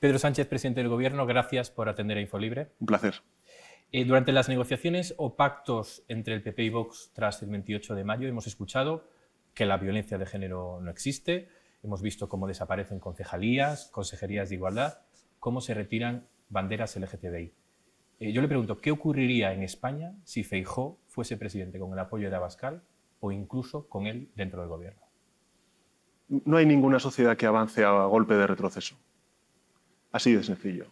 Pedro Sánchez, presidente del Gobierno, gracias por atender a InfoLibre. Un placer. Eh, durante las negociaciones o pactos entre el PP y Vox tras el 28 de mayo hemos escuchado que la violencia de género no existe, hemos visto cómo desaparecen concejalías, consejerías de igualdad, cómo se retiran banderas LGTBI. Eh, yo le pregunto, ¿qué ocurriría en España si Feijó fuese presidente con el apoyo de Abascal o incluso con él dentro del gobierno? No hay ninguna sociedad que avance a golpe de retroceso. Así de sencillo.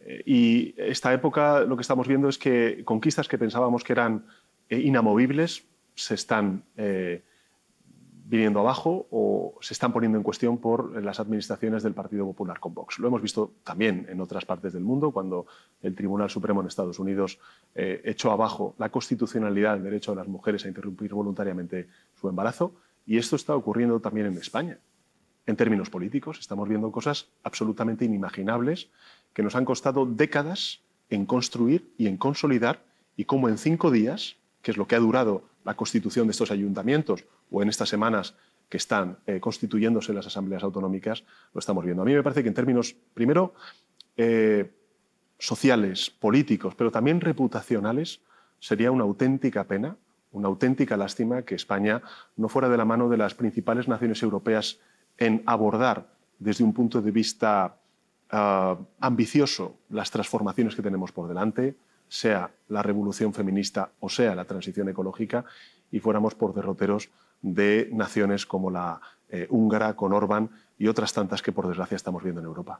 Eh, y esta época lo que estamos viendo es que conquistas que pensábamos que eran eh, inamovibles se están eh, viniendo abajo o se están poniendo en cuestión por las administraciones del Partido Popular con Vox. Lo hemos visto también en otras partes del mundo, cuando el Tribunal Supremo en Estados Unidos echó abajo la constitucionalidad del derecho de las mujeres a interrumpir voluntariamente su embarazo, y esto está ocurriendo también en España en términos políticos. Estamos viendo cosas absolutamente inimaginables que nos han costado décadas en construir y en consolidar y cómo en cinco días, que es lo que ha durado la constitución de estos ayuntamientos o en estas semanas que están eh, constituyéndose las asambleas autonómicas, lo estamos viendo. A mí me parece que en términos, primero, eh, sociales, políticos, pero también reputacionales, sería una auténtica pena, una auténtica lástima que España no fuera de la mano de las principales naciones europeas en abordar desde un punto de vista eh, ambicioso las transformaciones que tenemos por delante, sea la revolución feminista o sea la transición ecológica, y fuéramos por derroteros de naciones como la eh, húngara con Orbán y otras tantas que por desgracia estamos viendo en Europa.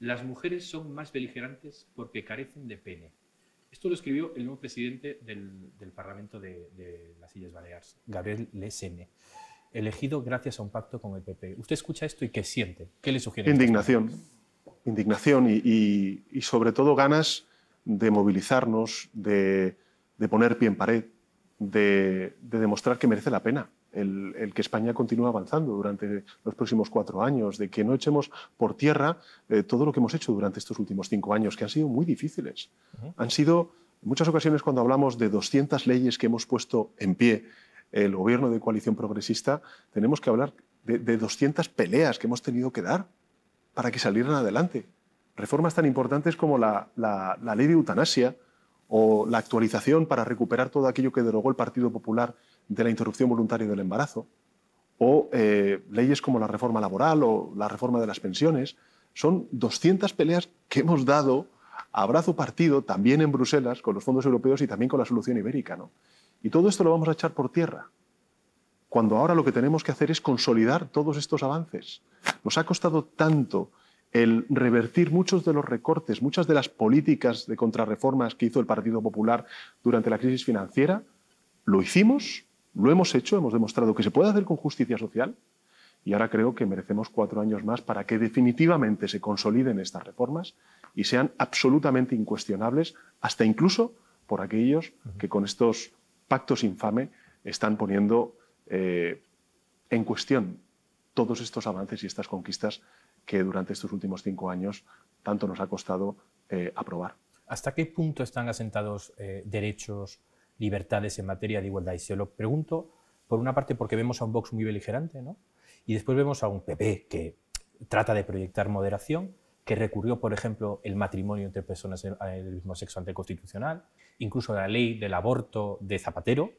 Las mujeres son más beligerantes porque carecen de pene. Esto lo escribió el nuevo presidente del, Parlamento de, de, las Islas Baleares, Gabriel Lesene elegido gracias a un pacto con el PP. ¿Usted escucha esto y qué siente? ¿Qué le sugiere? Indignación. Indignación y, sobre todo ganas de movilizarnos, de, poner pie en pared, de, demostrar que merece la pena el, que España continúe avanzando durante los próximos cuatro años, de que no echemos por tierra eh, todo lo que hemos hecho durante estos últimos cinco años, que han sido muy difíciles. Han sido, muchas ocasiones, cuando hablamos de 200 leyes que hemos puesto en pie, el gobierno de coalición progresista, tenemos que hablar de, 200 peleas que hemos tenido que dar para que salieran adelante. Reformas tan importantes como la, ley de eutanasia o la actualización para recuperar todo aquello que derogó el Partido Popular de la interrupción voluntaria del embarazo, o eh, leyes como la reforma laboral o la reforma de las pensiones. Son 200 peleas que hemos dado a brazo partido también en Bruselas con los fondos europeos y también con la solución ibérica. ¿no? Y todo esto lo vamos a echar por tierra, cuando ahora lo que tenemos que hacer es consolidar todos estos avances. Nos ha costado tanto el revertir muchos de los recortes, muchas de las políticas de contrarreformas que hizo el Partido Popular durante la crisis financiera, lo hicimos, lo hemos hecho, hemos demostrado que se puede hacer con justicia social y ahora creo que merecemos cuatro años más para que definitivamente se consoliden estas reformas y sean absolutamente incuestionables, hasta incluso por aquellos que con estos pactos infame están poniendo eh, en cuestión todos estos avances y estas conquistas que durante estos últimos cinco años tanto nos ha costado eh, aprobar. ¿Hasta qué punto están asentados eh, derechos, libertades en materia de igualdad? Y se lo pregunto, por una parte, porque vemos a un Vox muy beligerante, ¿no? y después vemos a un PP que trata de proyectar moderación, que recurrió, por ejemplo, el matrimonio entre personas del mismo sexo ante constitucional, incluso la ley del aborto de Zapatero,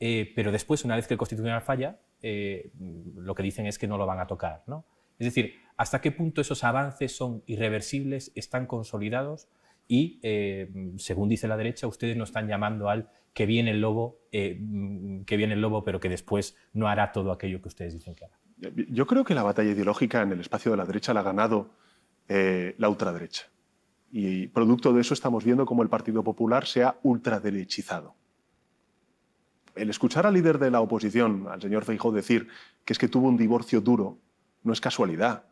eh, pero después, una vez que el constitucional falla, eh, lo que dicen es que no lo van a tocar. ¿no? Es decir, hasta qué punto esos avances son irreversibles, están consolidados y, eh, según dice la derecha, ustedes no están llamando al que viene el lobo, mm, que viene el lobo, pero que después no hará todo aquello que ustedes dicen que hará. Yo creo que la batalla ideológica en el espacio de la derecha la ha ganado eh, la ultraderecha. Y producto de eso estamos viendo cómo el Partido Popular se ha ultraderechizado. El escuchar al líder de la oposición, al señor Feijó, decir que es que tuvo un divorcio duro, no es casualidad.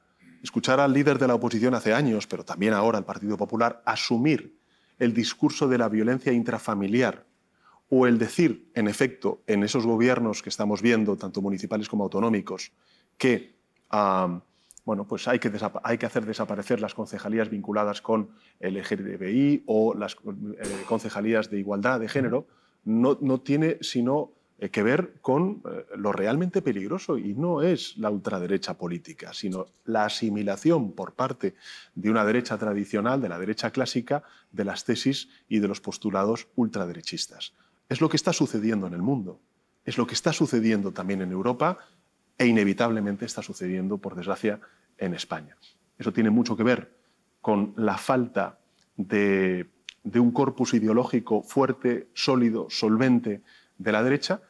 Escuchar al líder de la oposición hace años, pero también ahora al Partido Popular, asumir el discurso de la violencia intrafamiliar o el decir, en efecto, en esos gobiernos que estamos viendo, tanto municipales como autonómicos, que ah, bueno, pues hay que, hacer desaparecer las concejalías vinculadas con el LGBTI o las eh, concejalías de igualdad de género, no, tiene sino eh, que ver con eh, lo realmente peligroso y no es la ultraderecha política, sino la asimilación por parte de una derecha tradicional, de la derecha clásica, de las tesis y de los postulados ultraderechistas. Es lo que está sucediendo en el mundo, es lo que está sucediendo también en Europa e inevitablemente está sucediendo, por desgracia, en España. Eso tiene mucho que ver con la falta de, un corpus ideológico fuerte, sólido, solvente de la derecha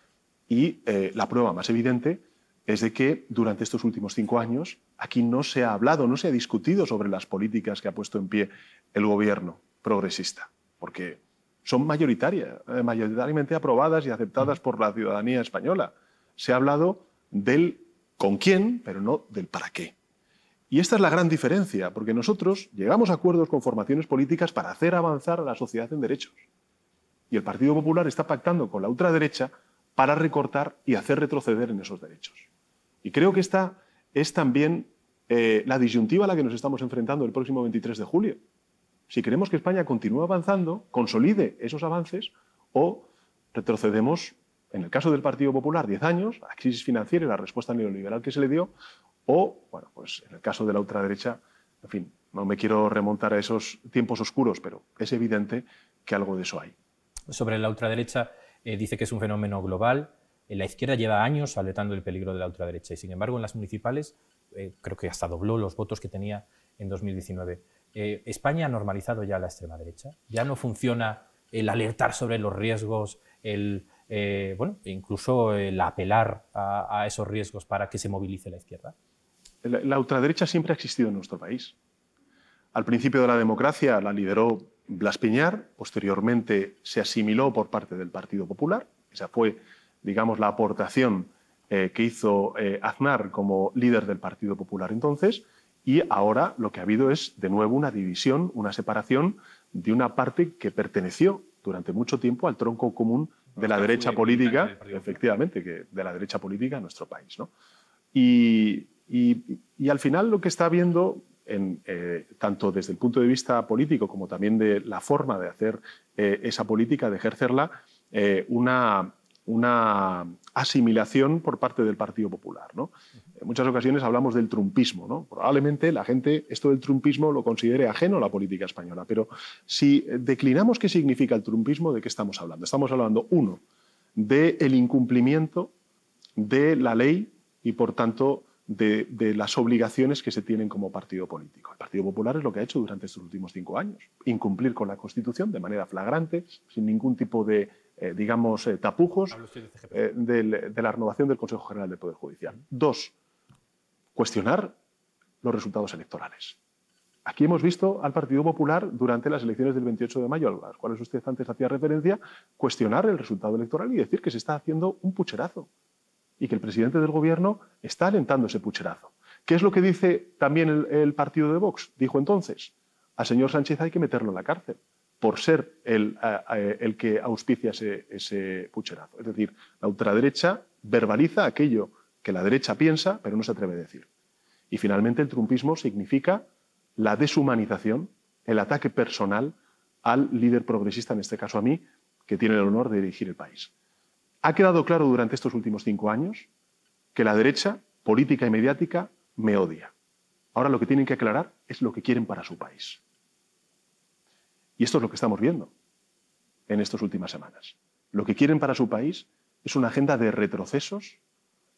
y eh, la prueba más evidente es de que durante estos últimos cinco años aquí no se ha hablado, no se ha discutido sobre las políticas que ha puesto en pie el gobierno progresista, porque son mayoritarias, eh, mayoritariamente aprobadas y aceptadas por la ciudadanía española. Se ha hablado del con quién, pero no del para qué. Y esta es la gran diferencia, porque nosotros llegamos a acuerdos con formaciones políticas para hacer avanzar a la sociedad en derechos. Y el Partido Popular está pactando con la ultraderecha para recortar y hacer retroceder en esos derechos. Y creo que esta es también eh, la disyuntiva a la que nos estamos enfrentando el próximo 23 de julio. Si queremos que España continúe avanzando, consolide esos avances o retrocedemos en el caso del Partido Popular, 10 años, la crisis financiera y la respuesta neoliberal que se le dio, o, bueno, pues en el caso de la ultraderecha, en fin, no me quiero remontar a esos tiempos oscuros, pero es evidente que algo de eso hay. Sobre la ultraderecha, eh, dice que es un fenómeno global. Eh, la izquierda lleva años alertando el peligro de la ultraderecha y, sin embargo, en las municipales eh, creo que hasta dobló los votos que tenía en 2019. ¿España ha normalizado ya la extrema derecha? ¿Ya no funciona el alertar sobre los riesgos, el eh, bueno, incluso el apelar a, esos riesgos para que se movilice la izquierda? La, ultraderecha siempre ha existido en nuestro país. Al principio de la democracia la lideró Blas Piñar, posteriormente se asimiló por parte del Partido Popular, esa fue, digamos, la aportación eh, que hizo eh, Aznar como líder del Partido Popular entonces, y ahora lo que ha habido es, de nuevo, una división, una separación de una parte que perteneció durante mucho tiempo al tronco común de la derecha política, efectivamente, de la derecha política en nuestro país. Y, al final lo que está habiendo, eh, tanto desde el punto de vista político como también de la forma de hacer eh, esa política, de ejercerla, eh, una, una asimilación por parte del Partido Popular. ¿no? en muchas ocasiones hablamos del trumpismo. ¿no? Probablemente la gente esto del trumpismo lo considere ajeno a la política española, pero si declinamos qué significa el trumpismo, ¿de qué estamos hablando? Estamos hablando, uno, del el incumplimiento de la ley y, por tanto, de, las obligaciones que se tienen como partido político. El Partido Popular es lo que ha hecho durante estos últimos cinco años, incumplir con la Constitución de manera flagrante, sin ningún tipo de eh, digamos, eh, tapujos eh, de la renovación del Consejo General del Poder Judicial. Dos, cuestionar los resultados electorales. Aquí hemos visto al Partido Popular durante las elecciones del 28 de mayo, a las cuales usted antes hacía referencia, cuestionar el resultado electoral y decir que se está haciendo un pucherazo y que el presidente del Gobierno está alentando ese pucherazo. ¿Qué es lo que dice también el, partido de Vox? Dijo entonces, al señor Sánchez hay que meterlo en la cárcel por ser el, que auspicia ese, ese pucherazo. Es decir, la ultraderecha verbaliza aquello la derecha piensa, pero no se atreve a decir. Y finalmente el trumpismo significa la deshumanización, el ataque personal al líder progresista, en este caso a mí, que tiene el honor de dirigir el país. Ha quedado claro durante estos últimos cinco años que la derecha, política y mediática, me odia. Ahora lo que tienen que aclarar es lo que quieren para su país. Y esto es lo que estamos viendo en estas últimas semanas. Lo que quieren para su país es una agenda de retrocesos,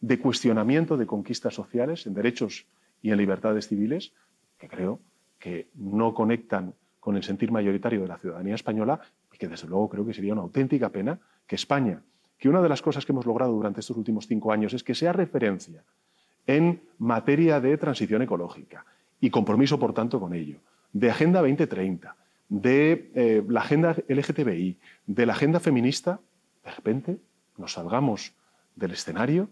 de cuestionamiento de conquistas sociales en derechos y en libertades civiles, que creo que no conectan con el sentir mayoritario de la ciudadanía española y que desde luego creo que sería una auténtica pena que España, que una de las cosas que hemos logrado durante estos últimos cinco años es que sea referencia en materia de transición ecológica y compromiso, por tanto, con ello, de Agenda 2030, de eh, la agenda LGTBI, de la agenda feminista, de repente nos salgamos del escenario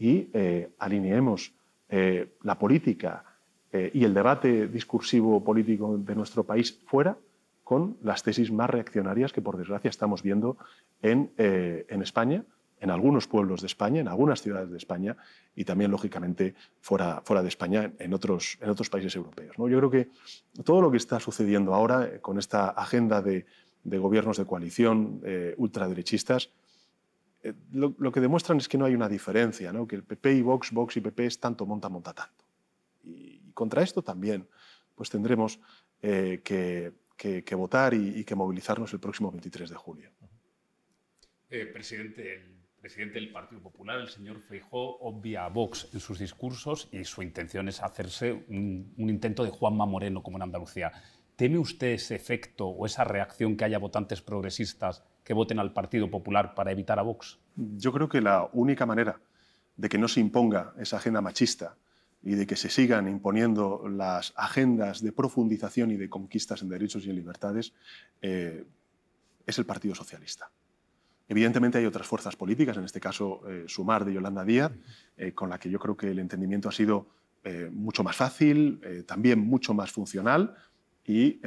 y eh, alineemos eh, la política eh, y el debate discursivo político de nuestro país fuera con las tesis más reaccionarias que, por desgracia, estamos viendo en, España, en algunos pueblos de España, en algunas ciudades de España y también, lógicamente, fuera, fuera de España, en otros, en otros países europeos. ¿no? Yo creo que todo lo que está sucediendo ahora con esta agenda de gobiernos de coalición ultraderechistas eh, lo, que demuestran es que no hay una diferencia, que el PP y Vox, Vox y PP es tanto, monta, monta, tanto. Y, contra esto también pues tendremos eh, que, votar y, que movilizarnos el próximo 23 de julio. Eh, presidente, el presidente del Partido Popular, el señor Feijó, obvia a Vox en sus discursos y su intención es hacerse un, un intento de Juanma Moreno como en Andalucía. ¿Teme usted ese efecto o esa reacción que haya votantes progresistas que voten al Partido Popular para evitar a Vox? Yo creo que la única manera de que no se imponga esa agenda machista y de que se sigan imponiendo las agendas de profundización y de conquistas en derechos y en libertades eh, es el Partido Socialista. Evidentemente hay otras fuerzas políticas, en este caso eh, Sumar de Yolanda Díaz, eh, con la que yo creo que el entendimiento ha sido mucho más fácil, también mucho más funcional, y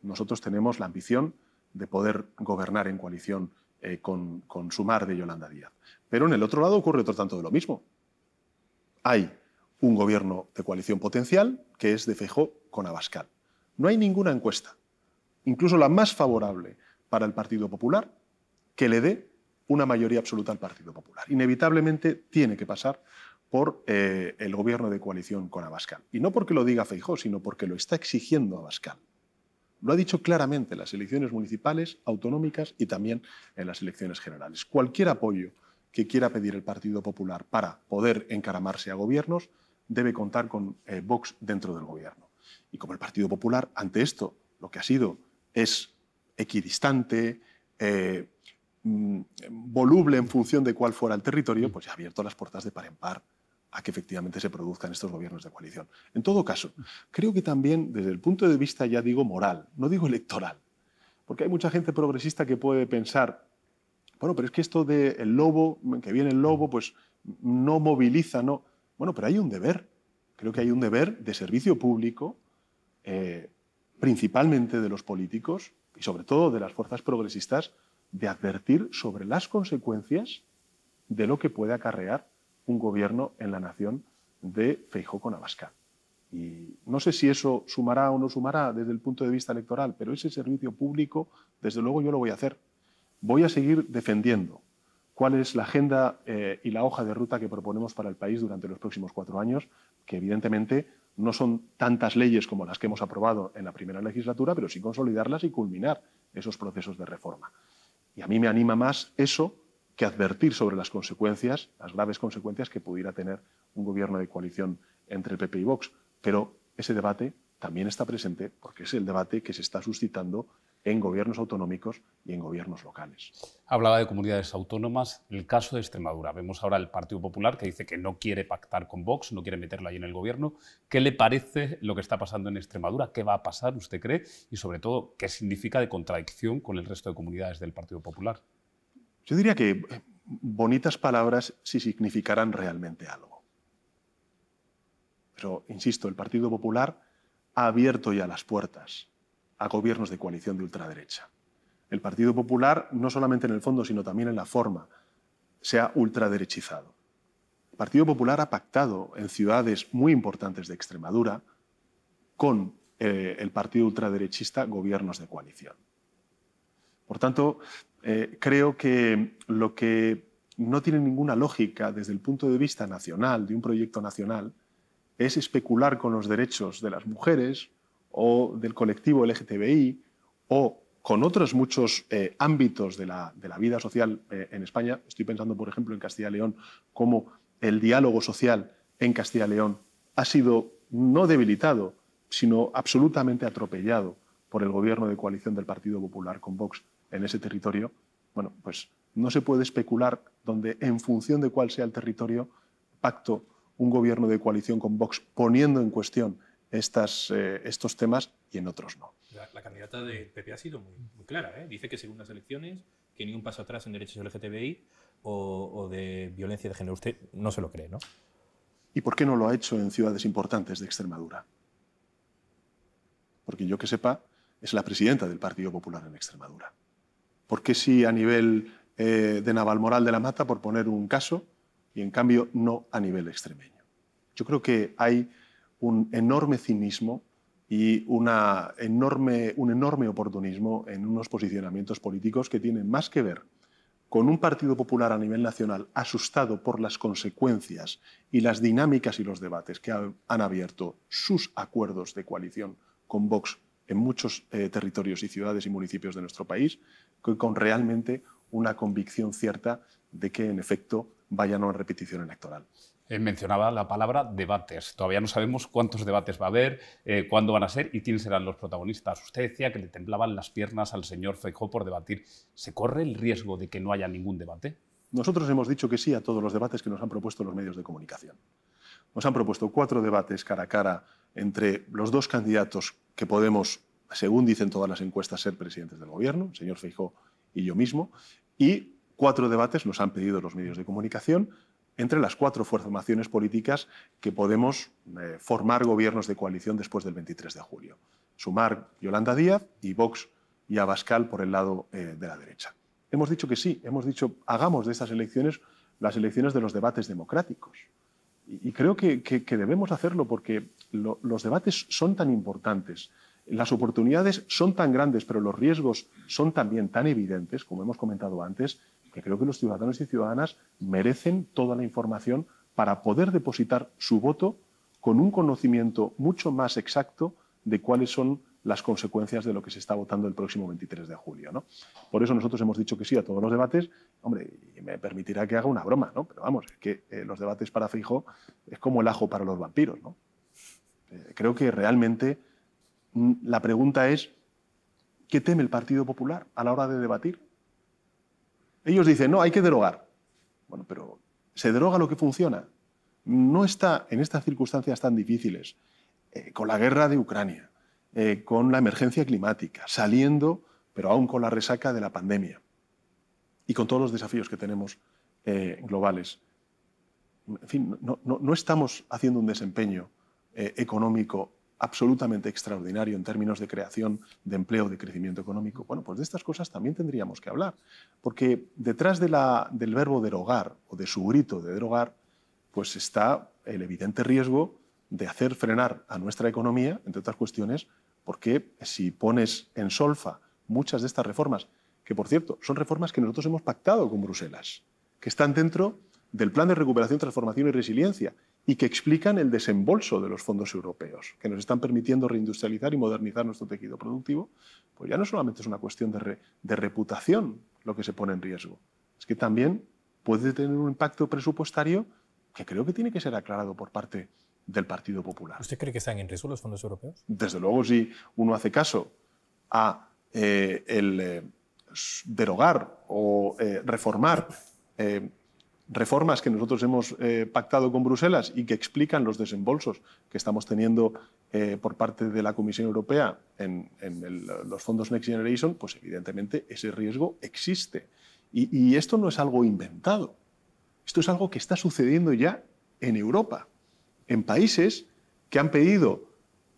nosotros tenemos la ambición de poder gobernar en coalición eh, con, su Sumar de Yolanda Díaz. Pero en el otro lado ocurre otro tanto de lo mismo. Hay un gobierno de coalición potencial que es de Feijóo con Abascal. No hay ninguna encuesta, incluso la más favorable para el Partido Popular, que le dé una mayoría absoluta al Partido Popular. Inevitablemente tiene que pasar por eh, el gobierno de coalición con Abascal. Y no porque lo diga Feijó, sino porque lo está exigiendo Abascal. Lo ha dicho claramente en las elecciones municipales, autonómicas y también en las elecciones generales. Cualquier apoyo que quiera pedir el Partido Popular para poder encaramarse a gobiernos debe contar con eh, Vox dentro del gobierno. Y como el Partido Popular, ante esto, lo que ha sido es equidistante, eh, mm, voluble en función de cuál fuera el territorio, pues ya ha abierto las puertas de par en par a que efectivamente se produzcan estos gobiernos de coalición. En todo caso, creo que también desde el punto de vista, ya digo, moral, no digo electoral, porque hay mucha gente progresista que puede pensar, bueno, pero es que esto del el lobo, que viene el lobo, pues no moviliza, no. Bueno, pero hay un deber, creo que hay un deber de servicio público, eh, principalmente de los políticos y sobre todo de las fuerzas progresistas, de advertir sobre las consecuencias de lo que puede acarrear un gobierno en la nación de Feijó con Abascal. Y no sé si eso sumará o no sumará desde el punto de vista electoral, pero ese servicio público, desde luego, yo lo voy a hacer. Voy a seguir defendiendo cuál es la agenda eh, y la hoja de ruta que proponemos para el país durante los próximos cuatro años, que evidentemente no son tantas leyes como las que hemos aprobado en la primera legislatura, pero sí consolidarlas y culminar esos procesos de reforma. Y a mí me anima más eso que advertir sobre las consecuencias, las graves consecuencias que pudiera tener un gobierno de coalición entre el PP y Vox. Pero ese debate también está presente porque es el debate que se está suscitando en gobiernos autonómicos y en gobiernos locales. Hablaba de comunidades autónomas, el caso de Extremadura. Vemos ahora el Partido Popular que dice que no quiere pactar con Vox, no quiere meterlo ahí en el gobierno. ¿Qué le parece lo que está pasando en Extremadura? ¿Qué va a pasar, usted cree? Y sobre todo, ¿qué significa de contradicción con el resto de comunidades del Partido Popular? Yo diría que eh, bonitas palabras si significaran realmente algo. Pero, insisto, el Partido Popular ha abierto ya las puertas a gobiernos de coalición de ultraderecha. El Partido Popular, no solamente en el fondo, sino también en la forma, se ha ultraderechizado. El Partido Popular ha pactado en ciudades muy importantes de Extremadura con eh, el partido ultraderechista gobiernos de coalición. Por tanto, eh, creo que lo que no tiene ninguna lógica desde el punto de vista nacional, de un proyecto nacional, es especular con los derechos de las mujeres o del colectivo LGTBI o con otros muchos eh, ámbitos de la, vida social eh, en España. Estoy pensando, por ejemplo, en Castilla y León, cómo el diálogo social en Castilla y León ha sido no debilitado, sino absolutamente atropellado por el gobierno de coalición del Partido Popular con Vox en ese territorio, bueno, pues no se puede especular donde en función de cuál sea el territorio, pacto un gobierno de coalición con Vox poniendo en cuestión estas, eh, estos temas y en otros no. La, candidata del PP ha sido muy, clara. ¿eh? Dice que según las elecciones, que ni un paso atrás en derechos LGTBI o, o, de violencia de género. Usted no se lo cree, ¿no? ¿Y por qué no lo ha hecho en ciudades importantes de Extremadura? Porque yo que sepa, es la presidenta del Partido Popular en Extremadura. ¿Por qué sí a nivel eh, de Navalmoral de la Mata, por poner un caso, y en cambio no a nivel extremeño? Yo creo que hay un enorme cinismo y una enorme, un enorme oportunismo en unos posicionamientos políticos que tienen más que ver con un Partido Popular a nivel nacional asustado por las consecuencias y las dinámicas y los debates que han abierto sus acuerdos de coalición con Vox en muchos eh, territorios y ciudades y municipios de nuestro país, con realmente una convicción cierta de que en efecto vayan a una repetición electoral. Eh, mencionaba la palabra debates. Todavía no sabemos cuántos debates va a haber, eh, cuándo van a ser y quiénes serán los protagonistas. Usted decía que le temblaban las piernas al señor Feijó por debatir. ¿Se corre el riesgo de que no haya ningún debate? Nosotros hemos dicho que sí a todos los debates que nos han propuesto los medios de comunicación. Nos han propuesto cuatro debates cara a cara entre los dos candidatos que Podemos según dicen todas las encuestas, ser presidentes del gobierno, el señor Feijó y yo mismo, y cuatro debates nos han pedido los medios de comunicación entre las cuatro formaciones políticas que podemos eh, formar gobiernos de coalición después del 23 de julio. Sumar Yolanda Díaz y Vox y Abascal por el lado eh, de la derecha. Hemos dicho que sí, hemos dicho hagamos de estas elecciones las elecciones de los debates democráticos. Y, creo que, debemos hacerlo porque los debates son tan importantes las oportunidades son tan grandes, pero los riesgos son también tan evidentes, como hemos comentado antes, que creo que los ciudadanos y ciudadanas merecen toda la información para poder depositar su voto con un conocimiento mucho más exacto de cuáles son las consecuencias de lo que se está votando el próximo 23 de julio. ¿no? Por eso nosotros hemos dicho que sí a todos los debates. Hombre, y me permitirá que haga una broma, ¿no? Pero vamos, es que eh, los debates para Fijo es como el ajo para los vampiros, ¿no? Eh, creo que realmente Mm, la pregunta es, ¿qué teme el Partido Popular a la hora de debatir? Ellos dicen, no, hay que derogar. Bueno, pero se deroga lo que funciona. No está en estas circunstancias tan difíciles, eh, con la guerra de Ucrania, eh, con la emergencia climática, saliendo, pero aún con la resaca de la pandemia y con todos los desafíos que tenemos eh, globales. En fin, no, no, estamos haciendo un desempeño económico absolutamente extraordinario en términos de creación de empleo, de crecimiento económico. Bueno, pues de estas cosas también tendríamos que hablar, porque detrás del verbo derogar o de su grito de derogar, pues está el evidente riesgo de hacer frenar a nuestra economía, entre otras cuestiones, porque si pones en solfa muchas de estas reformas, que por cierto son reformas que nosotros hemos pactado con Bruselas, que están dentro del Plan de Recuperación, Transformación y Resiliencia, y que explican el desembolso de los fondos europeos, que nos están permitiendo reindustrializar y modernizar nuestro tejido productivo, pues ya no solamente es una cuestión de, reputación lo que se pone en riesgo, es que también puede tener un impacto presupuestario que creo que tiene que ser aclarado por parte del Partido Popular. ¿Usted cree que están en riesgo los fondos europeos? Desde luego, si uno hace caso a eh, el eh, derogar o eh, reformar reformas que nosotros hemos eh, pactado con Bruselas y que explican los desembolsos que estamos teniendo eh, por parte de la Comisión Europea en, los fondos Next Generation, pues evidentemente ese riesgo existe. Y, y esto no es algo inventado. Esto es algo que está sucediendo ya en Europa, en países que han pedido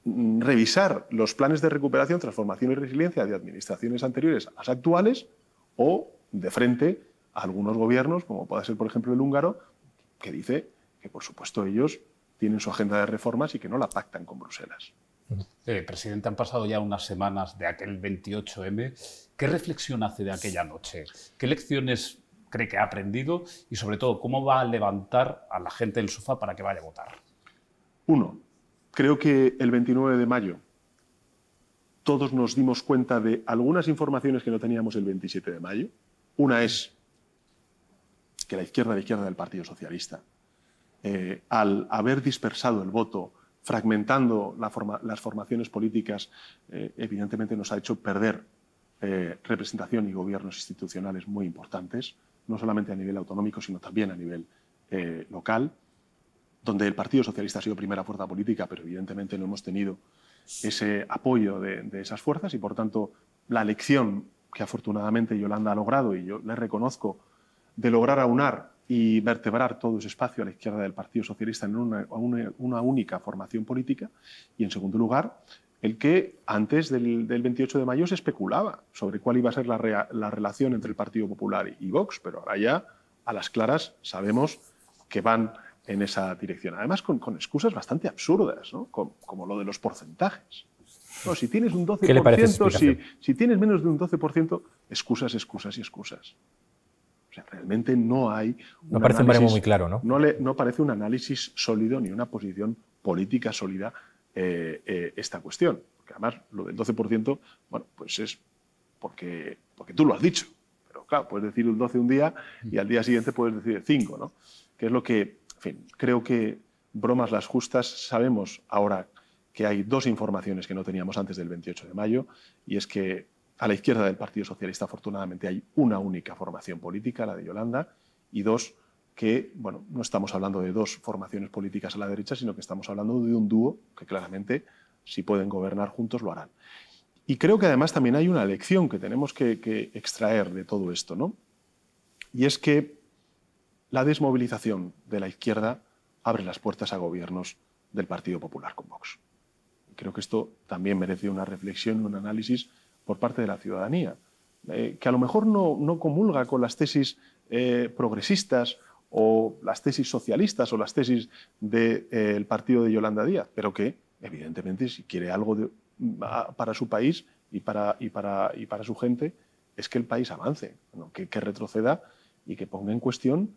mm, revisar los planes de recuperación, transformación y resiliencia de administraciones anteriores a las actuales o de frente algunos gobiernos, como puede ser por ejemplo el húngaro, que dice que por supuesto ellos tienen su agenda de reformas y que no la pactan con Bruselas. Eh, presidente, han pasado ya unas semanas de aquel 28M. ¿Qué reflexión hace de aquella noche? ¿Qué lecciones cree que ha aprendido? Y sobre todo, ¿cómo va a levantar a la gente del sofá para que vaya a votar? Uno, creo que el 29 de mayo todos nos dimos cuenta de algunas informaciones que no teníamos el 27 de mayo. Una es que la izquierda la izquierda del Partido Socialista. Eh, al haber dispersado el voto, fragmentando las formaciones políticas, eh, evidentemente nos ha hecho perder eh, representación y gobiernos institucionales muy importantes, no solamente a nivel autonómico, sino también a nivel local, donde el Partido Socialista ha sido primera fuerza política, pero evidentemente no hemos tenido ese apoyo de, de esas fuerzas y, por tanto, la elección que afortunadamente Yolanda ha logrado, y yo le reconozco de lograr aunar y vertebrar todo ese espacio a la izquierda del Partido Socialista en una, única formación política. Y en segundo lugar, el que antes del, 28 de mayo se especulaba sobre cuál iba a ser la, relación entre el Partido Popular y Vox, pero ahora ya a las claras sabemos que van en esa dirección. Además, con, excusas bastante absurdas, como, lo de los porcentajes. si tienes un 12%, si tienes menos de un 12%, excusas, excusas y excusas. O sea, realmente no hay. un parece análisis, un muy claro, ¿no? No, le, no parece un análisis sólido ni una posición política sólida eh, eh, esta cuestión. Porque además, lo del 12%, bueno, pues es porque, porque tú lo has dicho. Pero claro, puedes decir un 12 un día y al día siguiente puedes decir el 5, ¿no? Que es lo que, en fin, creo que bromas las justas, sabemos ahora que hay dos informaciones que no teníamos antes del 28 de mayo, y es que a la izquierda del Partido Socialista, afortunadamente, hay una única formación política, la de Yolanda, y dos, que, bueno, no estamos hablando de dos formaciones políticas a la derecha, sino que estamos hablando de un dúo que claramente, si pueden gobernar juntos, lo harán. Y creo que además también hay una lección que tenemos que, que extraer de todo esto, ¿no? Y es que la desmovilización de la izquierda abre las puertas a gobiernos del Partido Popular con Vox. Creo que esto también merece una reflexión, un análisis por parte de la ciudadanía, eh, que a lo mejor no, comulga con las tesis eh, progresistas o las tesis socialistas o las tesis del eh, partido de Yolanda Díaz, pero que, evidentemente, si quiere algo para su país y para, y, para, y para su gente, es que el país avance, que, que retroceda y que ponga en cuestión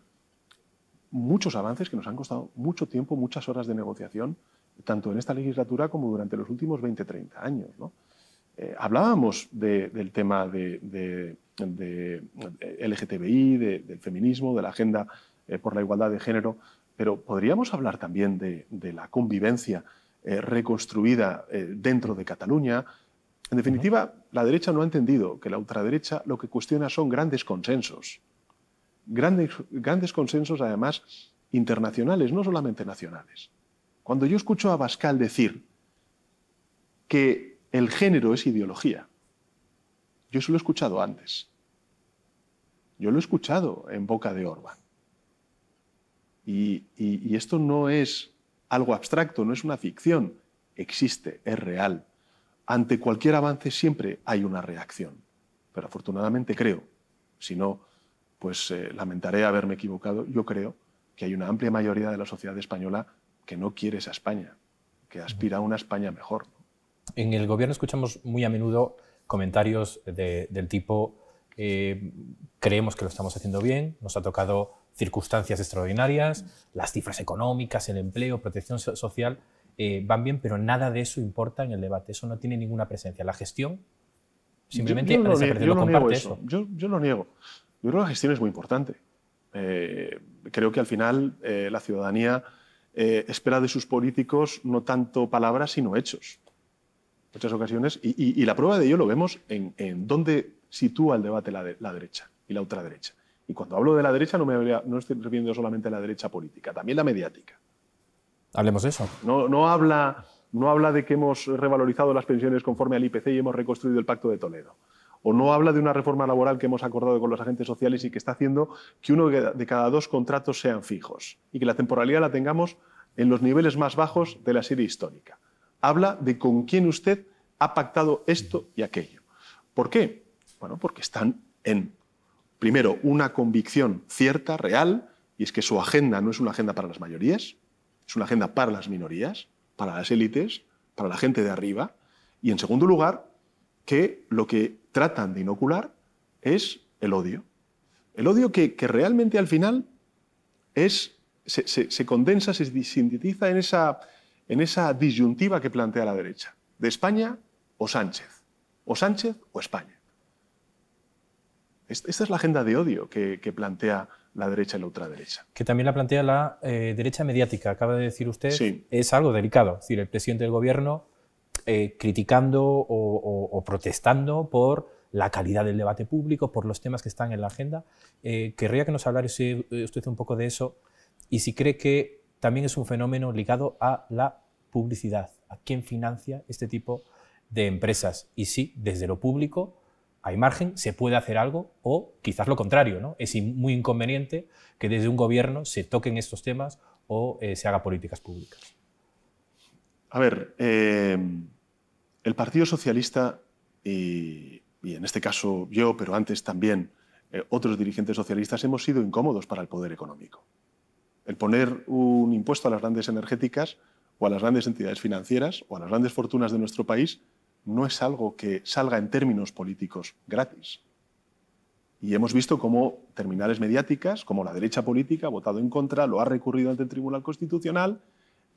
muchos avances que nos han costado mucho tiempo, muchas horas de negociación, tanto en esta legislatura como durante los últimos 20-30 años. ¿no? Eh, hablábamos del tema de, LGTBI, del feminismo, de la agenda eh, por la igualdad de género, pero podríamos hablar también de, la convivencia eh, reconstruida dentro de Cataluña. En definitiva, la derecha no ha entendido que la ultraderecha lo que cuestiona son grandes consensos. Grandes, consensos, además, internacionales, no solamente nacionales. Cuando yo escucho a Bascal decir que el género es ideología. Yo eso lo he escuchado antes. Yo lo he escuchado en boca de Orban. Y, esto no es algo abstracto, no es una ficción. Existe, es real. Ante cualquier avance siempre hay una reacción. Pero afortunadamente creo, si no, pues eh, lamentaré haberme equivocado, yo creo que hay una amplia mayoría de la sociedad española que no quiere esa España, que aspira a una España mejor. En el gobierno escuchamos muy a menudo comentarios del tipo, eh, creemos que lo estamos haciendo bien, nos ha tocado circunstancias extraordinarias, las cifras económicas, el empleo, protección social, eh, van bien, pero nada de eso importa en el debate, eso no tiene ninguna presencia. La gestión simplemente yo, no, eso. Yo, lo niego. Yo creo que la gestión es muy importante. Eh, creo que al final la ciudadanía espera de sus políticos no tanto palabras, sino hechos muchas ocasiones, y, la prueba de ello lo vemos en, dónde sitúa el debate la, la derecha y la ultraderecha. Y cuando hablo de la derecha no me no estoy refiriendo solamente a la derecha política, también la mediática. Hablemos de eso. No, habla, no habla de que hemos revalorizado las pensiones conforme al IPC y hemos reconstruido el Pacto de Toledo. O no habla de una reforma laboral que hemos acordado con los agentes sociales y que está haciendo que uno de cada dos contratos sean fijos y que la temporalidad la tengamos en los niveles más bajos de la serie histórica habla de con quién usted ha pactado esto y aquello. ¿Por qué? Bueno, porque están en, primero, una convicción cierta, real, y es que su agenda no es una agenda para las mayorías, es una agenda para las minorías, para las élites, para la gente de arriba, y en segundo lugar, que lo que tratan de inocular es el odio. El odio que, realmente al final es, se, se condensa, se sintetiza en esa en esa disyuntiva que plantea la derecha, de España o Sánchez, o Sánchez o España. Esta es la agenda de odio que, plantea la derecha y la ultraderecha. Que también la plantea la eh, derecha mediática, acaba de decir usted, es algo delicado. Es decir, el presidente del gobierno eh, criticando o, protestando por la calidad del debate público, por los temas que están en la agenda. Eh, querría que nos hablara usted un poco de eso y si cree que también es un fenómeno ligado a la publicidad, a quién financia este tipo de empresas. Y si desde lo público hay margen, se puede hacer algo o quizás lo contrario. ¿no? Es muy inconveniente que desde un gobierno se toquen estos temas o eh, se haga políticas públicas. A ver, eh, el Partido Socialista y, en este caso yo, pero antes también eh, otros dirigentes socialistas hemos sido incómodos para el poder económico el poner un impuesto a las grandes energéticas o a las grandes entidades financieras o a las grandes fortunas de nuestro país no es algo que salga en términos políticos gratis. Y hemos visto cómo terminales mediáticas, como la derecha política, ha votado en contra, lo ha recurrido ante el Tribunal Constitucional,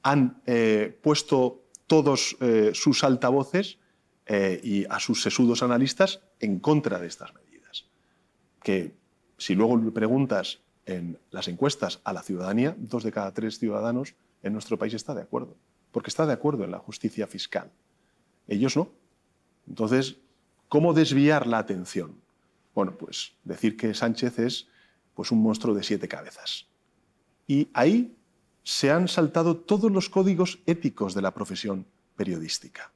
han eh, puesto todos eh, sus altavoces eh, y a sus sesudos analistas en contra de estas medidas. Que si luego le preguntas en las encuestas a la ciudadanía, dos de cada tres ciudadanos en nuestro país está de acuerdo, porque está de acuerdo en la justicia fiscal. Ellos no. Entonces, ¿cómo desviar la atención? Bueno, pues decir que Sánchez es pues, un monstruo de siete cabezas. Y ahí se han saltado todos los códigos éticos de la profesión periodística.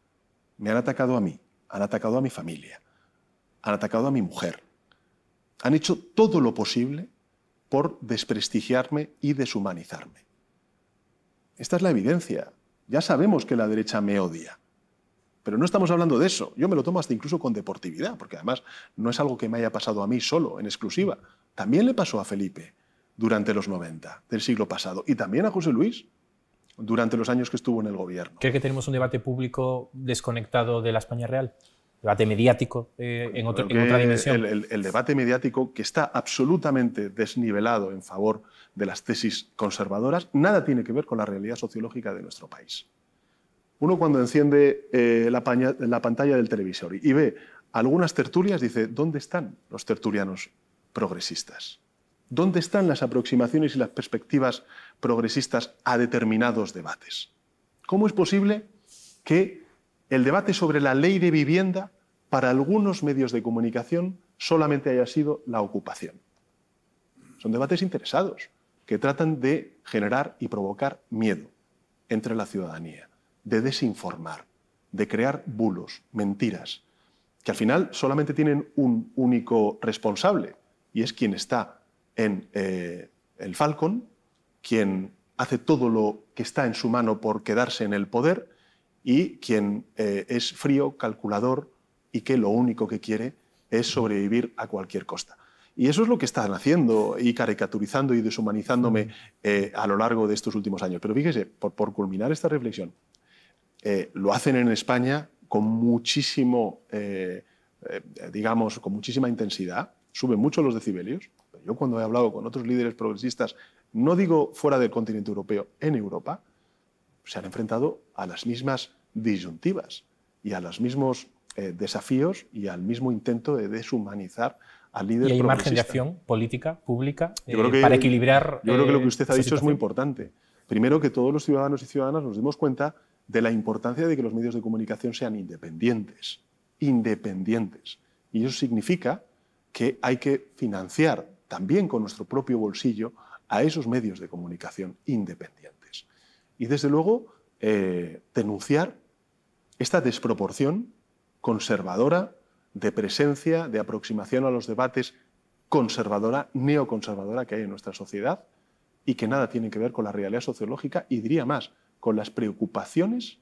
Me han atacado a mí, han atacado a mi familia, han atacado a mi mujer. Han hecho todo lo posible por desprestigiarme y deshumanizarme. Esta es la evidencia. Ya sabemos que la derecha me odia. Pero no estamos hablando de eso. Yo me lo tomo hasta incluso con deportividad, porque además no es algo que me haya pasado a mí solo, en exclusiva. También le pasó a Felipe durante los 90 del siglo pasado y también a José Luis durante los años que estuvo en el gobierno. ¿Cree que tenemos un debate público desconectado de la España real? debate mediático eh, en, otra dimensión. El, debate mediático que está absolutamente desnivelado en favor de las tesis conservadoras, nada tiene que ver con la realidad sociológica de nuestro país. Uno cuando enciende eh, la pantalla del televisor y ve algunas tertulias, dice, ¿dónde están los tertulianos progresistas? ¿Dónde están las aproximaciones y las perspectivas progresistas a determinados debates? ¿Cómo es posible que el debate sobre la ley de vivienda para algunos medios de comunicación solamente haya sido la ocupación. Son debates interesados que tratan de generar y provocar miedo entre la ciudadanía, de desinformar, de crear bulos, mentiras, que al final solamente tienen un único responsable, y es quien está en eh, el Falcon, quien hace todo lo que está en su mano por quedarse en el poder y quien eh, es frío, calculador y que lo único que quiere es sobrevivir a cualquier costa. Y eso es lo que están haciendo y caricaturizando y deshumanizándome eh, a lo largo de estos últimos años. Pero fíjese, por, culminar esta reflexión, eh, lo hacen en España con muchísimo, digamos, con muchísima intensidad, suben mucho los decibelios. Yo cuando he hablado con otros líderes progresistas, no digo fuera del continente europeo, en Europa, se han enfrentado a las mismas disyuntivas y a los mismos eh, desafíos y al mismo intento de deshumanizar al líder. ¿Y hay margen de acción política, pública, eh, para equilibrar? Yo creo que lo que eh, usted ha dicho es muy importante. Primero, que todos los ciudadanos y ciudadanas nos demos cuenta de la importancia de que los medios de comunicación sean independientes. Independientes. Y eso significa que hay que financiar también con nuestro propio bolsillo a esos medios de comunicación independientes y desde luego eh, denunciar esta desproporción conservadora de presencia, de aproximación a los debates conservadora, neoconservadora que hay en nuestra sociedad y que nada tiene que ver con la realidad sociológica y diría más, con las preocupaciones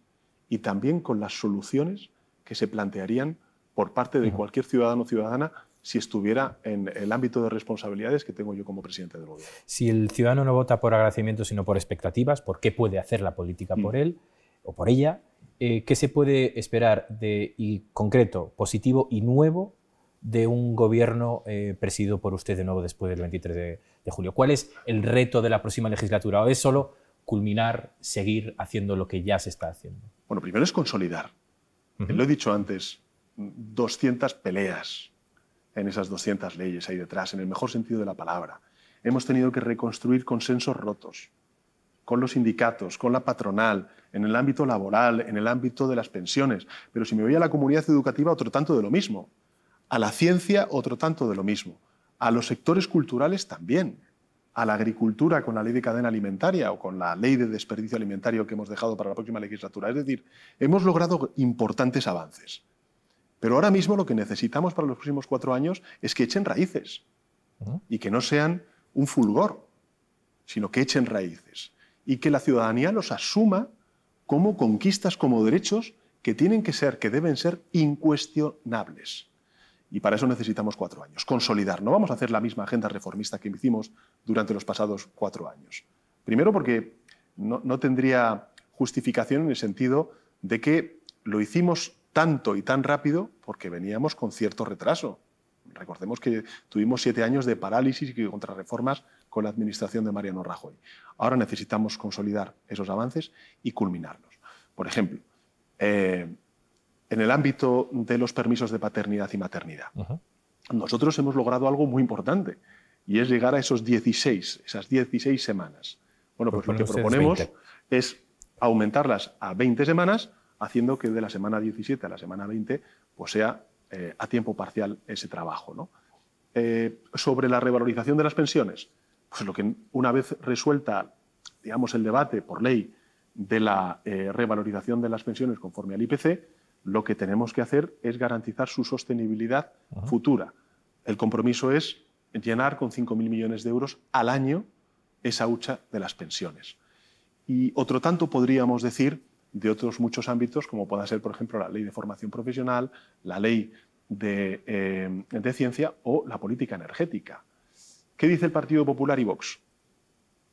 y también con las soluciones que se plantearían por parte de cualquier ciudadano o ciudadana si estuviera en el ámbito de responsabilidades que tengo yo como presidente del gobierno. Si el ciudadano no vota por agradecimiento, sino por expectativas, por qué puede hacer la política por mm. él o por ella, eh, ¿qué se puede esperar de y concreto, positivo y nuevo de un gobierno eh, presidido por usted de nuevo después del 23 de, julio? ¿Cuál es el reto de la próxima legislatura? ¿O es solo culminar, seguir haciendo lo que ya se está haciendo? Bueno, primero es consolidar. Lo he dicho antes, 200 peleas, en esas 200 leyes ahí detrás, en el mejor sentido de la palabra. Hemos tenido que reconstruir consensos rotos con los sindicatos, con la patronal, en el ámbito laboral, en el ámbito de las pensiones. Pero si me voy a la comunidad educativa, otro tanto de lo mismo. A la ciencia, otro tanto de lo mismo. A los sectores culturales también. A la agricultura con la ley de cadena alimentaria o con la ley de desperdicio alimentario que hemos dejado para la próxima legislatura. Es decir, hemos logrado importantes avances. Pero ahora mismo lo que necesitamos para los próximos cuatro años es que echen raíces y que no sean un fulgor, sino que echen raíces y que la ciudadanía los asuma como conquistas, como derechos que tienen que ser, que deben ser incuestionables. Y para eso necesitamos cuatro años, consolidar. No vamos a hacer la misma agenda reformista que hicimos durante los pasados cuatro años. Primero porque no, tendría justificación en el sentido de que lo hicimos tanto y tan rápido porque veníamos con cierto retraso. Recordemos que tuvimos siete años de parálisis y contrarreformas con la administración de Mariano Rajoy. Ahora necesitamos consolidar esos avances y culminarlos. Por ejemplo, eh, en el ámbito de los permisos de paternidad y maternidad, nosotros hemos logrado algo muy importante y es llegar a esos 16, esas 16 semanas. Bueno, pues lo que proponemos es aumentarlas a 20 semanas haciendo que de la semana 17 a la semana 20 pues sea eh, a tiempo parcial ese trabajo. Eh, sobre la revalorización de las pensiones, pues lo que una vez resuelta digamos, el debate por ley de la eh, revalorización de las pensiones conforme al IPC, lo que tenemos que hacer es garantizar su sostenibilidad futura. El compromiso es llenar con 5.000 millones de euros al año esa hucha de las pensiones. Y otro tanto podríamos decir de otros muchos ámbitos, como pueda ser, por ejemplo, la ley de formación profesional, la ley eh, de, ciencia o la política energética. ¿Qué dice el Partido Popular y Vox?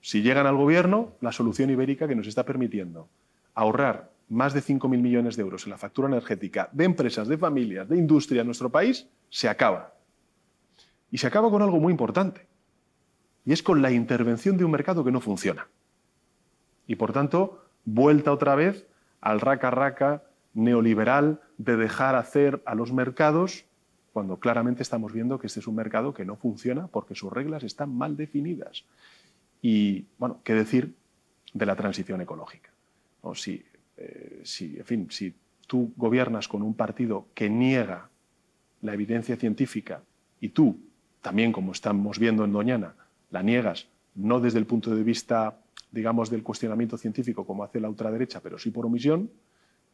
Si llegan al gobierno, la solución ibérica que nos está permitiendo ahorrar más de 5.000 millones de euros en la factura energética de empresas, de familias, de industria en nuestro país, se acaba. Y se acaba con algo muy importante. Y es con la intervención de un mercado que no funciona. Y por tanto, vuelta otra vez al raca raca neoliberal de dejar hacer a los mercados, cuando claramente estamos viendo que este es un mercado que no funciona porque sus reglas están mal definidas. Y, bueno, ¿qué decir de la transición ecológica? O eh, si, en fin, si tú gobiernas con un partido que niega la evidencia científica y tú, también como estamos viendo en Doñana, la niegas no desde el punto de vista digamos, del cuestionamiento científico como hace la ultraderecha, pero sí por omisión,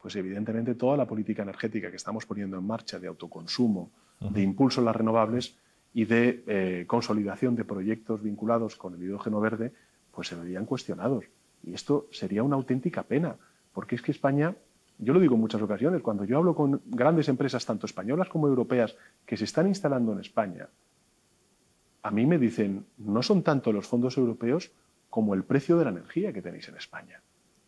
pues evidentemente toda la política energética que estamos poniendo en marcha de autoconsumo, de impulso a las renovables y de eh, consolidación de proyectos vinculados con el hidrógeno verde, pues se verían cuestionados. Y esto sería una auténtica pena, porque es que España, yo lo digo en muchas ocasiones, cuando yo hablo con grandes empresas, tanto españolas como europeas, que se están instalando en España, a mí me dicen, no son tanto los fondos europeos como el precio de la energía que tenéis en España,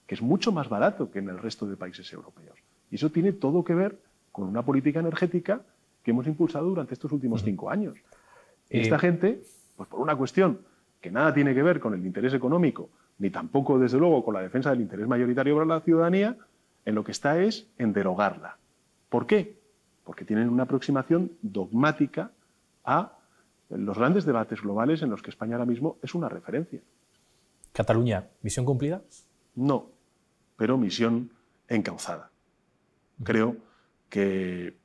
que es mucho más barato que en el resto de países europeos. Y eso tiene todo que ver con una política energética que hemos impulsado durante estos últimos cinco años. Eh, esta gente, pues por una cuestión que nada tiene que ver con el interés económico, ni tampoco, desde luego, con la defensa del interés mayoritario para la ciudadanía, en lo que está es en derogarla. ¿Por qué? Porque tienen una aproximación dogmática a los grandes debates globales en los que España ahora mismo es una referencia. Cataluña, ¿misión cumplida? No, pero misión encauzada. Creo que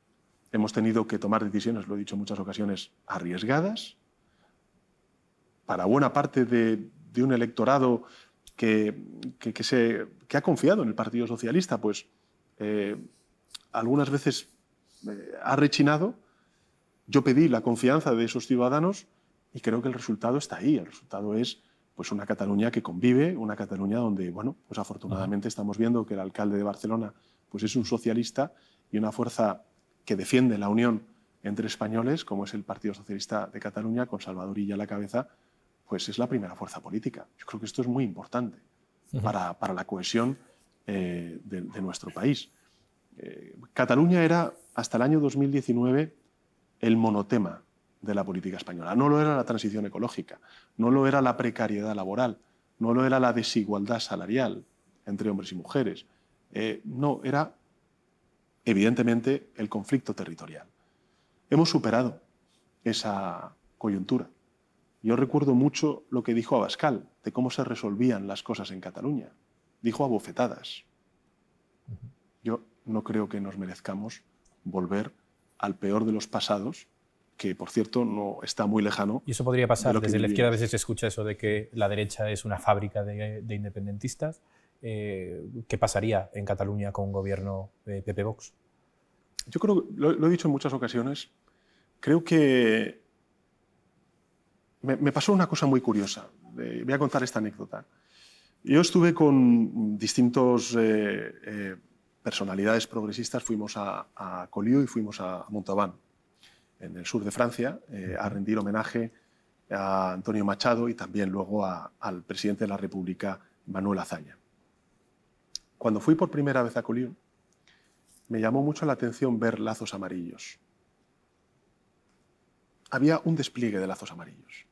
hemos tenido que tomar decisiones, lo he dicho en muchas ocasiones, arriesgadas. Para buena parte de, un electorado que, se, ha confiado en el Partido Socialista, pues eh, algunas veces eh, ha rechinado. Yo pedí la confianza de esos ciudadanos y creo que el resultado está ahí. El resultado es pues una Cataluña que convive, una Cataluña donde, bueno, pues afortunadamente estamos viendo que el alcalde de Barcelona pues es un socialista y una fuerza que defiende la unión entre españoles, como es el Partido Socialista de Cataluña, con Salvador Illa a la cabeza, pues es la primera fuerza política. Yo creo que esto es muy importante para, la cohesión eh, de, nuestro país. Eh, Cataluña era, hasta el año 2019, el monotema de la política española. No lo era la transición ecológica, no lo era la precariedad laboral, no lo era la desigualdad salarial entre hombres y mujeres. Eh, no, era evidentemente el conflicto territorial. Hemos superado esa coyuntura. Yo recuerdo mucho lo que dijo Abascal de cómo se resolvían las cosas en Cataluña. Dijo a bofetadas. Yo no creo que nos merezcamos volver al peor de los pasados que por cierto no está muy lejano. Y eso podría pasar, desde la izquierda a veces se escucha eso de que la derecha es una fábrica de, independentistas. Eh, ¿Qué pasaría en Cataluña con un gobierno de PP Vox? Yo creo, lo, he dicho en muchas ocasiones, creo que me, pasó una cosa muy curiosa. Eh, voy a contar esta anécdota. Yo estuve con distintos eh, personalidades progresistas, fuimos a, a Colío y fuimos a, a en el sur de Francia, eh, a rendir homenaje a Antonio Machado y también luego al presidente de la República, Manuel Azaña. Cuando fui por primera vez a Colín, me llamó mucho la atención ver lazos amarillos. Había un despliegue de lazos amarillos,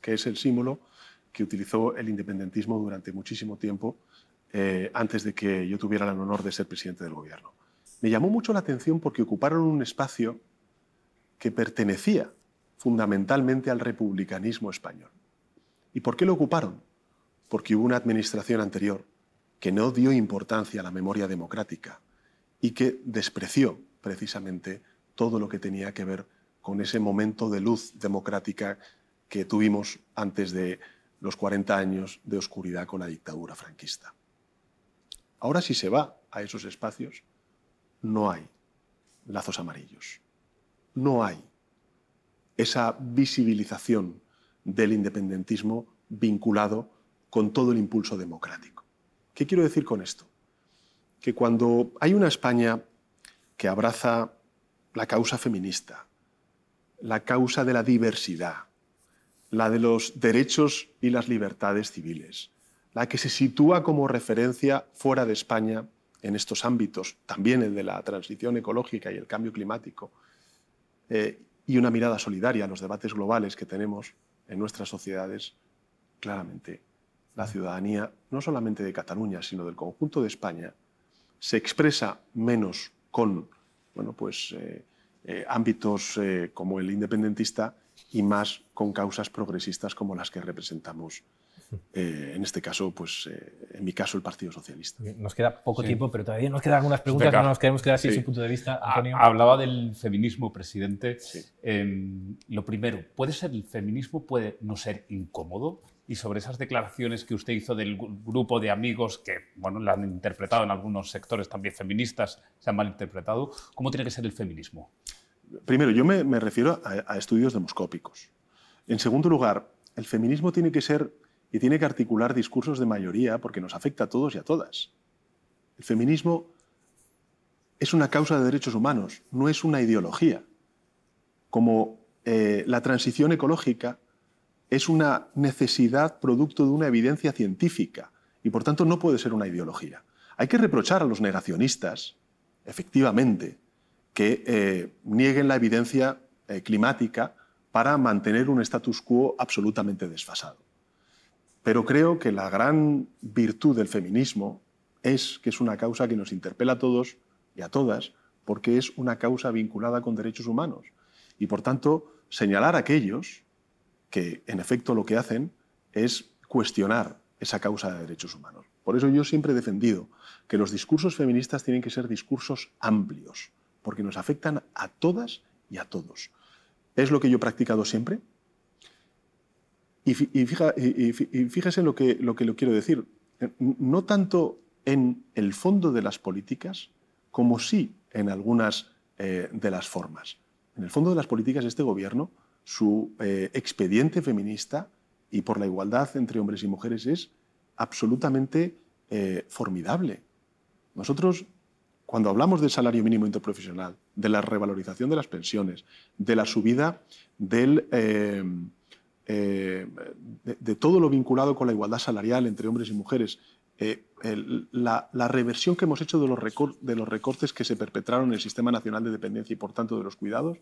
que es el símbolo que utilizó el independentismo durante muchísimo tiempo eh, antes de que yo tuviera el honor de ser presidente del gobierno. Me llamó mucho la atención porque ocuparon un espacio que pertenecía fundamentalmente al republicanismo español. ¿Y por qué lo ocuparon? Porque hubo una administración anterior que no dio importancia a la memoria democrática y que despreció precisamente todo lo que tenía que ver con ese momento de luz democrática que tuvimos antes de los 40 años de oscuridad con la dictadura franquista. Ahora si se va a esos espacios, no hay lazos amarillos no hay esa visibilización del independentismo vinculado con todo el impulso democrático. ¿Qué quiero decir con esto? Que cuando hay una España que abraza la causa feminista, la causa de la diversidad, la de los derechos y las libertades civiles, la que se sitúa como referencia fuera de España en estos ámbitos, también el de la transición ecológica y el cambio climático, eh, y una mirada solidaria a los debates globales que tenemos en nuestras sociedades, claramente la ciudadanía, no solamente de Cataluña, sino del conjunto de España, se expresa menos con pues, eh, eh, ámbitos como el independentista y más con causas progresistas como las que representamos eh, en este caso, pues eh, en mi caso, el Partido Socialista. Nos queda poco tiempo, pero todavía nos quedan algunas preguntas, no nos queremos quedar sin su punto de vista, Antonio. hablaba del feminismo, presidente. Em, lo primero, ¿puede ser el feminismo, puede no ser incómodo? Y sobre esas declaraciones que usted hizo del grupo de amigos que, bueno, la han interpretado en algunos sectores también feministas, se han malinterpretado, ¿cómo tiene que ser el feminismo? Primero, yo me, refiero a estudios demoscópicos. En segundo lugar, el feminismo tiene que ser y tiene que articular discursos de mayoría porque nos afecta a todos y a todas. El feminismo es una causa de derechos humanos, no es una ideología. Como eh, la transición ecológica es una necesidad producto de una evidencia científica y por tanto no puede ser una ideología. Hay que reprochar a los negacionistas, efectivamente, que eh, nieguen la evidencia eh, climática para mantener un status quo absolutamente desfasado. Pero creo que la gran virtud del feminismo es que es una causa que nos interpela a todos y a todas, porque es una causa vinculada con derechos humanos. Y por tanto, señalar a aquellos que en efecto lo que hacen es cuestionar esa causa de derechos humanos. Por eso yo siempre he defendido que los discursos feministas tienen que ser discursos amplios, porque nos afectan a todas y a todos. Es lo que yo he practicado siempre, y, fíjese lo que, lo que quiero decir. Eh, no tanto en el fondo de las políticas como sí en algunas eh, de las formas. En el fondo de las políticas, este gobierno, su eh, expediente feminista y por la igualdad entre hombres y mujeres es absolutamente formidable. Nosotros, cuando hablamos del salario mínimo interprofesional, de la revalorización de las pensiones, de la subida del eh, de, todo lo vinculado con la igualdad salarial entre hombres y mujeres, eh, la, reversión que hemos hecho de los, recortes que se perpetraron en el Sistema Nacional de Dependencia y, por tanto, de los cuidados,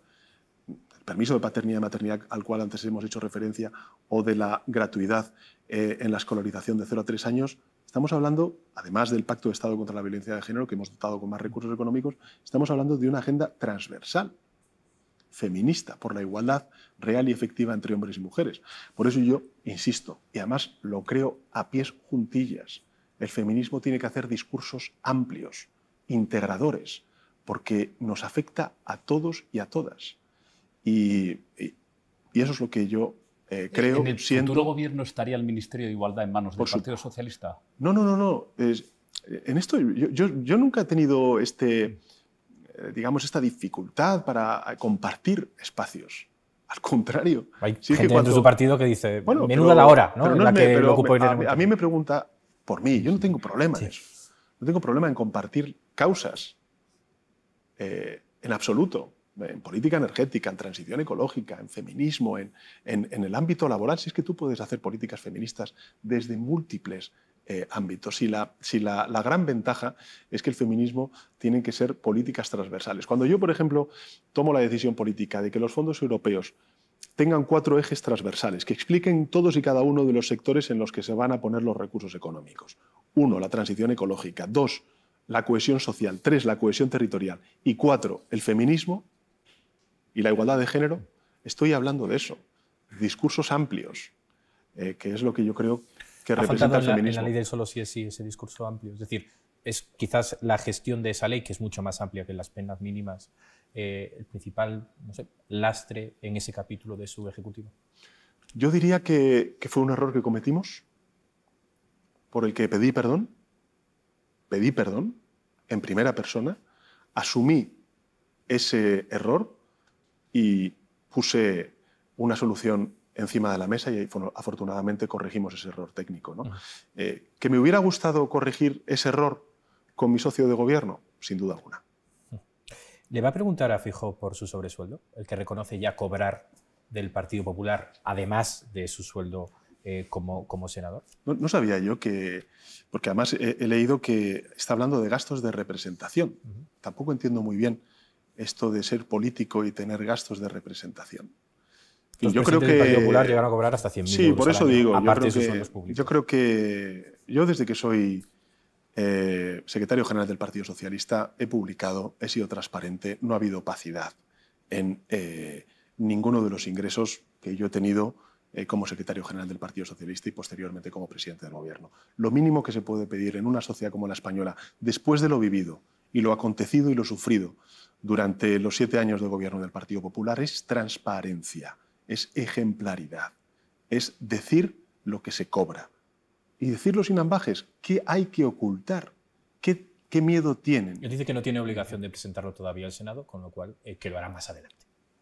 el permiso de paternidad y maternidad al cual antes hemos hecho referencia, o de la gratuidad eh, en la escolarización de 0 a 3 años, estamos hablando, además del Pacto de Estado contra la Violencia de Género, que hemos dotado con más recursos económicos, estamos hablando de una agenda transversal feminista, por la igualdad real y efectiva entre hombres y mujeres. Por eso yo insisto, y además lo creo a pies juntillas, el feminismo tiene que hacer discursos amplios, integradores, porque nos afecta a todos y a todas. Y, eso es lo que yo eh, creo. ¿En el futuro gobierno estaría el Ministerio de Igualdad en manos del Partido Socialista? No, no, no, no. en esto yo, yo, nunca he tenido este... Eh, digamos, esta dificultad para eh, compartir espacios. Al contrario. Hay gente de su partido que dice, bueno, menuda la hora, ¿no? que a, mí me pregunta por mí, yo no tengo problemas No tengo problema en compartir causas, eh, en absoluto, en política energética, en transición ecológica, en feminismo, en, en el ámbito laboral. Si es que tú puedes hacer políticas feministas desde múltiples eh, ámbitos. Y, la, si la, gran ventaja es que el feminismo tiene que ser políticas transversales. Cuando yo, por ejemplo, tomo la decisión política de que los fondos europeos tengan cuatro ejes transversales que expliquen todos y cada uno de los sectores en los que se van a poner los recursos económicos. Uno, la transición ecológica. Dos, la cohesión social. Tres, la cohesión territorial. Y cuatro, el feminismo y la igualdad de género. Estoy hablando de eso. Discursos amplios, eh, que es lo que yo creo que En la, ley del solo sí es ese discurso amplio. Es decir, es quizás la gestión de esa ley, que es mucho más amplia que las penas mínimas, eh, el principal no lastre en ese capítulo de su ejecutivo. Yo diría que fue un error que cometimos, por el que pedí perdón, pedí perdón en primera persona, asumí ese error y puse una solución encima de la mesa y afortunadamente corregimos ese error técnico. Eh, ¿Que me hubiera gustado corregir ese error con mi socio de gobierno? Sin duda alguna. ¿Le va a preguntar a Fijo por su sobresueldo? El que reconoce ya cobrar del Partido Popular, además de su sueldo eh, como, senador. No, sabía yo que, porque además he, leído que está hablando de gastos de representación. Tampoco entiendo muy bien esto de ser político y tener gastos de representación yo creo que. Partido Popular llegaron a cobrar hasta 100.000 Sí, euros por eso digo. yo creo, que, yo creo que. Yo desde que soy eh, secretario general del Partido Socialista he publicado, he sido transparente, no ha habido opacidad en eh, ninguno de los ingresos que yo he tenido eh, como secretario general del Partido Socialista y posteriormente como presidente del Gobierno. Lo mínimo que se puede pedir en una sociedad como la española, después de lo vivido y lo acontecido y lo sufrido durante los siete años de gobierno del Partido Popular, es transparencia es ejemplaridad, es decir lo que se cobra. Y decirlo sin ambajes, ¿qué hay que ocultar? ¿Qué, miedo tienen? Él dice que no tiene obligación de presentarlo todavía al Senado, con lo cual eh, que lo hará más adelante.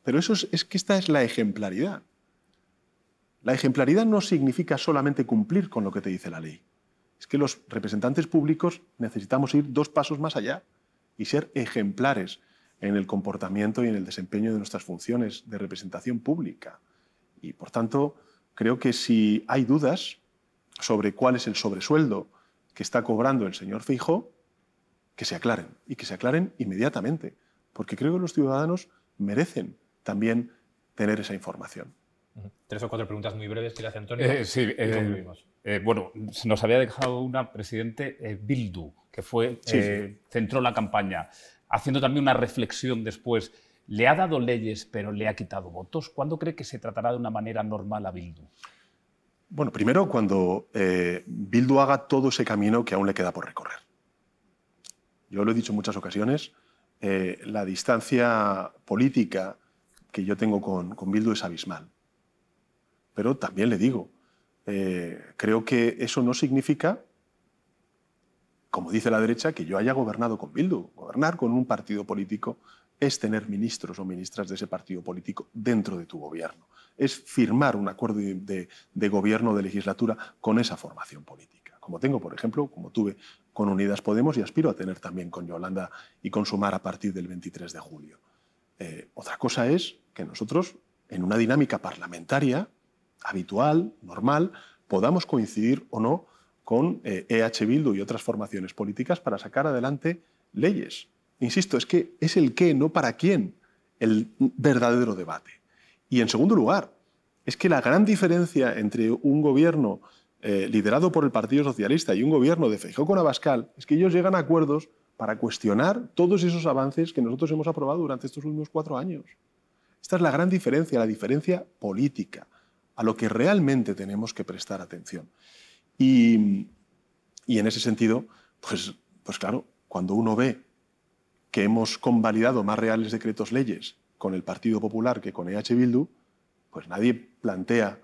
Pero eso es, es que esta es la ejemplaridad. La ejemplaridad no significa solamente cumplir con lo que te dice la ley. Es que los representantes públicos necesitamos ir dos pasos más allá y ser ejemplares en el comportamiento y en el desempeño de nuestras funciones de representación pública. Y por tanto, creo que si hay dudas sobre cuál es el sobresueldo que está cobrando el señor fijo que se aclaren y que se aclaren inmediatamente, porque creo que los ciudadanos merecen también tener esa información. Tres o cuatro preguntas muy breves que le hace Antonio. Eh, sí, eh, eh, bueno, nos había dejado una, presidente Bildu, que fue, centró la campaña haciendo también una reflexión después, ¿le ha dado leyes pero le ha quitado votos? ¿Cuándo cree que se tratará de una manera normal a Bildu? Bueno, primero cuando eh, Bildu haga todo ese camino que aún le queda por recorrer. Yo lo he dicho en muchas ocasiones, eh, la distancia política que yo tengo con, con Bildu es abismal. Pero también le digo, eh, creo que eso no significa como dice la derecha, que yo haya gobernado con Bildu. Gobernar con un partido político es tener ministros o ministras de ese partido político dentro de tu gobierno. Es firmar un acuerdo de, gobierno, de legislatura con esa formación política. Como tengo, por ejemplo, como tuve con Unidas Podemos y aspiro a tener también con Yolanda y con Sumar a partir del 23 de julio. Eh, otra cosa es que nosotros, en una dinámica parlamentaria habitual, normal, podamos coincidir o no con EH e Bildu y otras formaciones políticas para sacar adelante leyes. Insisto, es que es el qué, no para quién, el verdadero debate. Y en segundo lugar, es que la gran diferencia entre un gobierno eh, liderado por el Partido Socialista y un gobierno de Feijóo con Abascal es que ellos llegan a acuerdos para cuestionar todos esos avances que nosotros hemos aprobado durante estos últimos cuatro años. Esta es la gran diferencia, la diferencia política, a lo que realmente tenemos que prestar atención. Y, en ese sentido, pues, pues, claro, cuando uno ve que hemos convalidado más reales decretos leyes con el Partido Popular que con EH Bildu, pues nadie plantea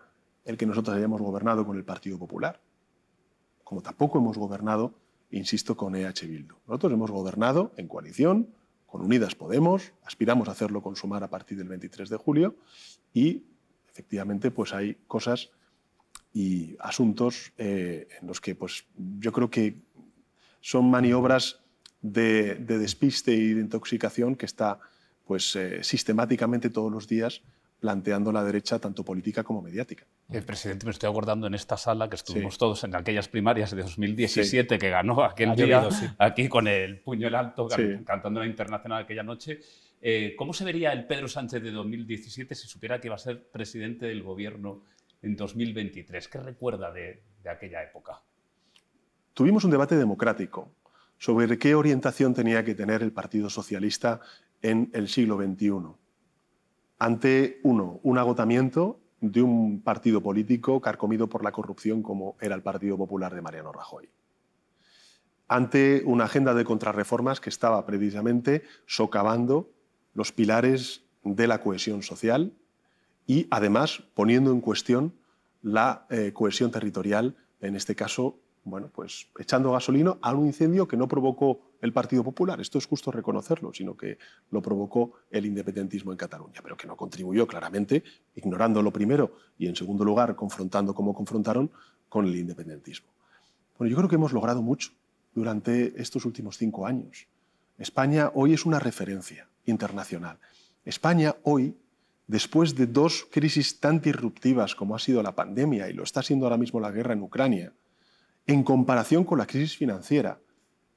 el que nosotros hayamos gobernado con el Partido Popular, como tampoco hemos gobernado, insisto, con EH Bildu. Nosotros hemos gobernado en coalición con Unidas Podemos, aspiramos a hacerlo consumar a partir del 23 de julio y efectivamente pues hay cosas y asuntos eh, en los que pues, yo creo que son maniobras de, despiste y de intoxicación que está pues, eh, sistemáticamente todos los días planteando la derecha, tanto política como mediática. El presidente, me estoy acordando en esta sala que estuvimos todos en aquellas primarias de 2017 que ganó aquel día, aquí con el puño en alto, cantando la internacional aquella noche. Eh, ¿Cómo se vería el Pedro Sánchez de 2017 si supiera que iba a ser presidente del gobierno en 2023. ¿Qué recuerda de, aquella época? Tuvimos un debate democrático sobre qué orientación tenía que tener el Partido Socialista en el siglo XXI. Ante, uno, un agotamiento de un partido político carcomido por la corrupción como era el Partido Popular de Mariano Rajoy. Ante una agenda de contrarreformas que estaba precisamente socavando los pilares de la cohesión social y además poniendo en cuestión la eh, cohesión territorial, en este caso, bueno, pues echando gasolina a un incendio que no provocó el Partido Popular. Esto es justo reconocerlo, sino que lo provocó el independentismo en Cataluña, pero que no contribuyó claramente, ignorando lo primero y en segundo lugar confrontando como confrontaron con el independentismo. Bueno, yo creo que hemos logrado mucho durante estos últimos cinco años. España hoy es una referencia internacional. España hoy después de dos crisis tan disruptivas como ha sido la pandemia y lo está siendo ahora mismo la guerra en Ucrania, en comparación con la crisis financiera,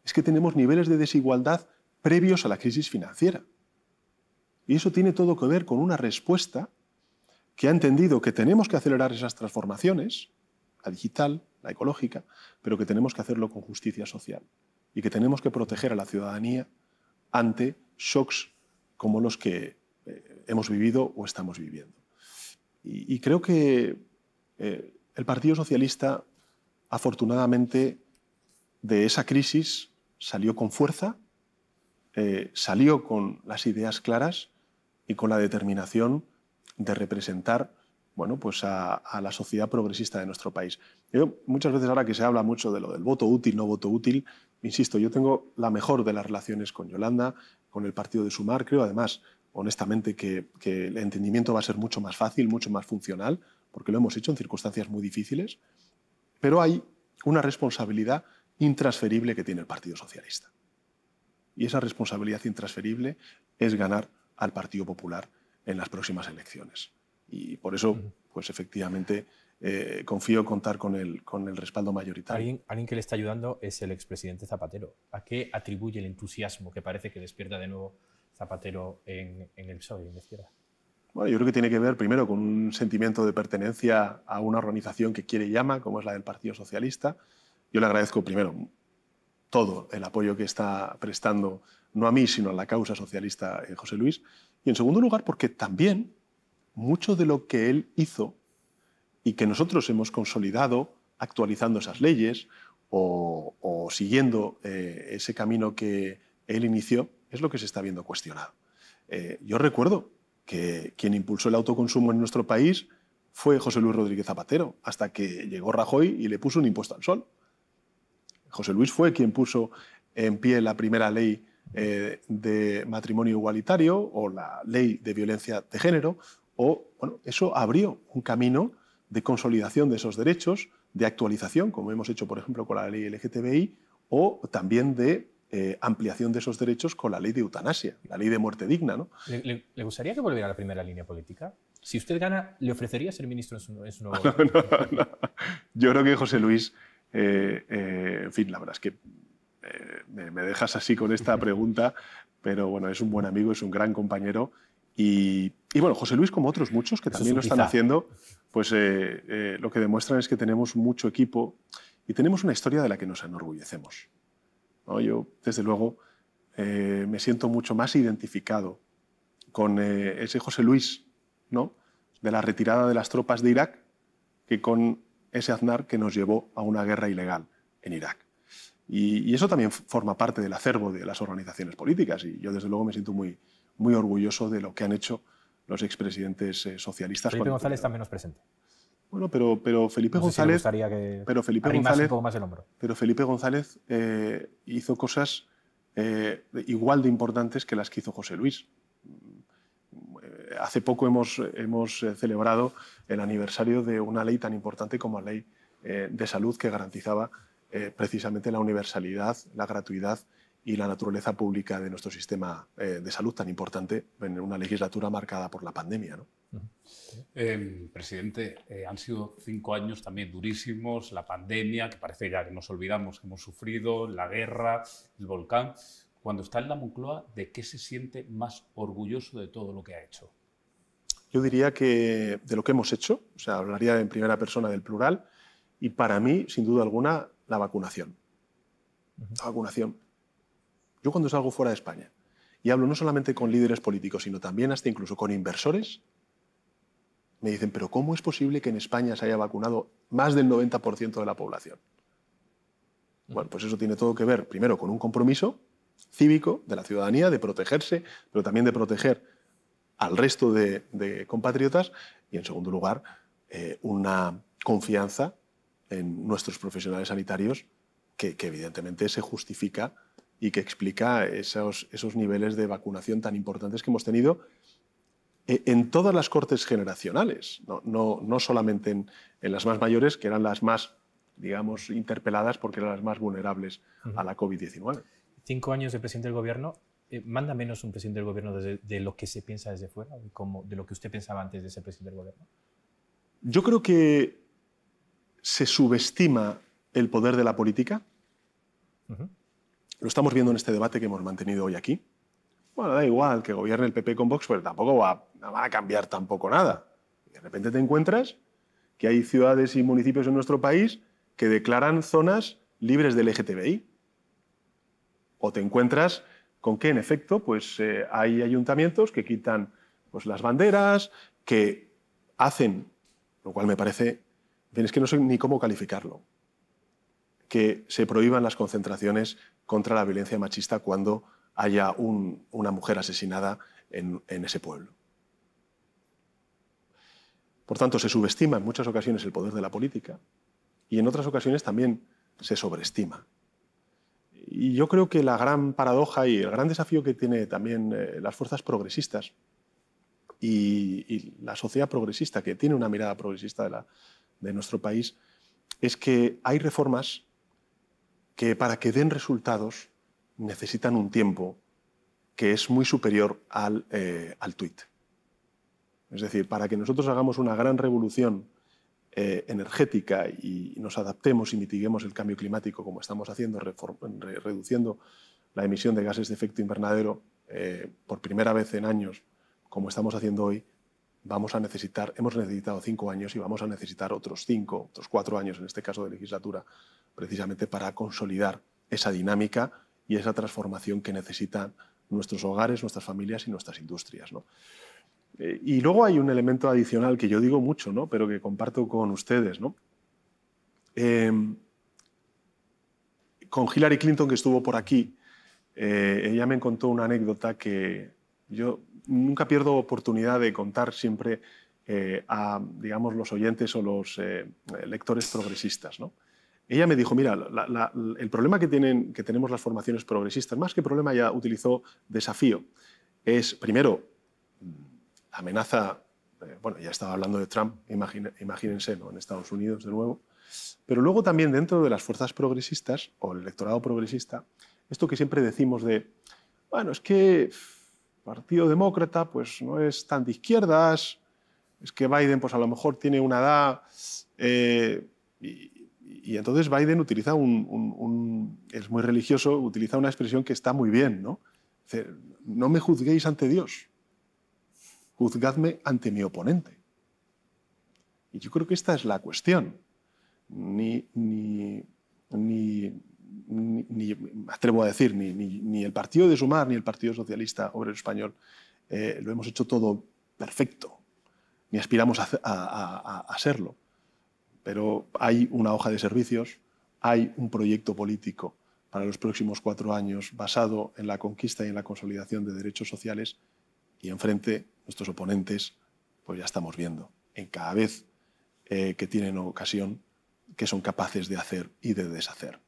es que tenemos niveles de desigualdad previos a la crisis financiera. Y eso tiene todo que ver con una respuesta que ha entendido que tenemos que acelerar esas transformaciones, la digital, la ecológica, pero que tenemos que hacerlo con justicia social y que tenemos que proteger a la ciudadanía ante shocks como los que hemos vivido o estamos viviendo. Y, creo que eh, el Partido Socialista, afortunadamente, de esa crisis salió con fuerza, eh, salió con las ideas claras y con la determinación de representar bueno, pues a, la sociedad progresista de nuestro país. muchas veces ahora que se habla mucho de lo del voto útil, no voto útil, insisto, yo tengo la mejor de las relaciones con Yolanda, con el partido de Sumar, creo además honestamente, que, el entendimiento va a ser mucho más fácil, mucho más funcional, porque lo hemos hecho en circunstancias muy difíciles, pero hay una responsabilidad intransferible que tiene el Partido Socialista. Y esa responsabilidad intransferible es ganar al Partido Popular en las próximas elecciones. Y por eso, pues efectivamente, eh, confío en contar con el, con el respaldo mayoritario. Alguien, alguien, que le está ayudando es el expresidente Zapatero. ¿A qué atribuye el entusiasmo que parece que despierta de nuevo Zapatero en, el PSOE, en la izquierda? Bueno, yo creo que tiene que ver primero con un sentimiento de pertenencia a una organización que quiere llama, como es la del Partido Socialista. Yo le agradezco primero todo el apoyo que está prestando, no a mí, sino a la causa socialista eh, José Luis. Y en segundo lugar, porque también mucho de lo que él hizo y que nosotros hemos consolidado actualizando esas leyes o, siguiendo eh, ese camino que él inició, es lo que se está viendo cuestionado. Eh, yo recuerdo que quien impulsó el autoconsumo en nuestro país fue José Luis Rodríguez Zapatero, hasta que llegó Rajoy y le puso un impuesto al sol. José Luis fue quien puso en pie la primera ley eh, de matrimonio igualitario o la ley de violencia de género, o bueno, eso abrió un camino de consolidación de esos derechos, de actualización, como hemos hecho, por ejemplo, con la ley LGTBI, o también de eh, ampliación de esos derechos con la ley de eutanasia, la ley de muerte digna. ¿no? ¿Le, gustaría que volviera a la primera línea política? Si usted gana, ¿le ofrecería ser ministro en su, nuevo no, no, no. Yo creo que José Luis, eh, eh, en fin, la verdad es que me, dejas así con esta pregunta, pero bueno, es un buen amigo, es un gran compañero y, bueno, José Luis, como otros muchos que también lo están haciendo, pues lo que demuestran es que tenemos mucho equipo y tenemos una historia de la que nos enorgullecemos. Yo, desde luego, eh, me siento mucho más identificado con eh, ese José Luis, de la retirada de las tropas de Irak, que con ese Aznar que nos llevó a una guerra ilegal en Irak. Y, eso también forma parte del acervo de las organizaciones políticas y yo desde luego me siento muy, orgulloso de lo que han hecho los expresidentes eh, socialistas. Felipe González también menos presente. Bueno, pero, Felipe González. que pero Felipe González. más el hombro. Pero Felipe González eh, hizo cosas eh, igual de importantes que las que hizo José Luis. Eh, hace poco hemos, celebrado el aniversario de una ley tan importante como la ley de salud que garantizaba precisamente la universalidad, la gratuidad y la naturaleza pública de nuestro sistema eh, de salud tan importante en una legislatura marcada por la pandemia. ¿no? Eh, presidente, eh, han sido cinco años también durísimos, la pandemia, que parece ya que nos olvidamos que hemos sufrido, la guerra, el volcán. Cuando está en la Moncloa, ¿de qué se siente más orgulloso de todo lo que ha hecho? Yo diría que de lo que hemos hecho, o sea, hablaría en primera persona del plural, y para mí, sin duda alguna, la vacunación. La vacunación. Yo cuando salgo fuera de España y hablo no solamente con líderes políticos, sino también hasta incluso con inversores, me dicen, pero ¿cómo es posible que en España se haya vacunado más del 90% de la población? Bueno, pues eso tiene todo que ver, primero, con un compromiso cívico de la ciudadanía, de protegerse, pero también de proteger al resto de, compatriotas, y en segundo lugar, eh, una confianza en nuestros profesionales sanitarios que, que evidentemente se justifica y que explica esos, esos niveles de vacunación tan importantes que hemos tenido eh, en todas las cortes generacionales, no, no, no solamente en, las más mayores, que eran las más, digamos, interpeladas porque eran las más vulnerables a la COVID-19. Cinco años de presidente del gobierno, eh, ¿manda menos un presidente del gobierno de lo que se piensa desde fuera, de, de lo que usted pensaba antes de ser presidente del gobierno? Yo creo que se subestima el poder de la política. Lo estamos viendo en este debate que hemos mantenido hoy aquí. Bueno, da igual que gobierne el PP con Vox, pero tampoco va, a cambiar tampoco nada. de repente te encuentras que hay ciudades y municipios en nuestro país que declaran zonas libres del LGTBI. O te encuentras con que, en efecto, pues, eh, hay ayuntamientos que quitan pues, las banderas, que hacen, lo cual me parece, fin, es que no sé ni cómo calificarlo que se prohíban las concentraciones contra la violencia machista cuando haya una mujer asesinada en, ese pueblo. Por tanto, se subestima en muchas ocasiones el poder de la política y en otras ocasiones también se sobreestima. Y yo creo que la gran paradoja y el gran desafío que tiene también eh, las fuerzas progresistas y, la sociedad progresista, que tiene una mirada progresista de nuestro país, es que hay reformas que para que den resultados necesitan un tiempo que es muy superior al, eh, al tweet. Es decir, para que nosotros hagamos una gran revolución eh, energética y nos adaptemos y mitiguemos el cambio climático como estamos haciendo, reduciendo la emisión de gases de efecto invernadero eh, por primera vez en años, como estamos haciendo hoy, vamos a necesitar, hemos necesitado cinco años y vamos a necesitar otros cinco, otros cuatro años en este caso de legislatura, precisamente para consolidar esa dinámica y esa transformación que necesitan nuestros hogares, nuestras familias y nuestras industrias. Eh, y luego hay un elemento adicional que yo digo mucho, ¿no? pero que comparto con ustedes. Em, con Hillary Clinton, que estuvo por aquí, eh, ella me contó una anécdota que yo nunca pierdo oportunidad de contar siempre eh, a, digamos, los oyentes o los eh, lectores progresistas, ¿no? Ella me dijo, mira, el problema que, tienen, que tenemos las formaciones progresistas, más que problema, ya utilizó desafío, es, primero, amenaza, eh, bueno, ya estaba hablando de Trump, imagínense, en Estados Unidos de nuevo, pero luego también dentro de las fuerzas progresistas o el electorado progresista, esto que siempre decimos de, bueno, es que Partido Demócrata pues no es tan de izquierdas, es que Biden pues a lo mejor tiene una edad eh, y, entonces Biden utiliza un, es muy religioso, utiliza una expresión que está muy bien, ¿no? no me juzguéis ante Dios, juzgadme ante mi oponente. Y yo creo que esta es la cuestión. ni, ni ni, atrevo a decir, ni, ni, el Partido de Sumar ni el Partido Socialista Obrero Español eh, lo hemos hecho todo perfecto, ni aspiramos a, a, serlo. Pero hay una hoja de servicios, hay un proyecto político para los próximos cuatro años basado en la conquista y en la consolidación de derechos sociales y enfrente nuestros oponentes, pues ya estamos viendo en cada vez eh, que tienen ocasión que son capaces de hacer y de deshacer.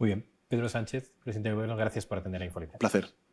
Muy bien. Pedro Sánchez, presidente del Gobierno, gracias por atender a Un Placer.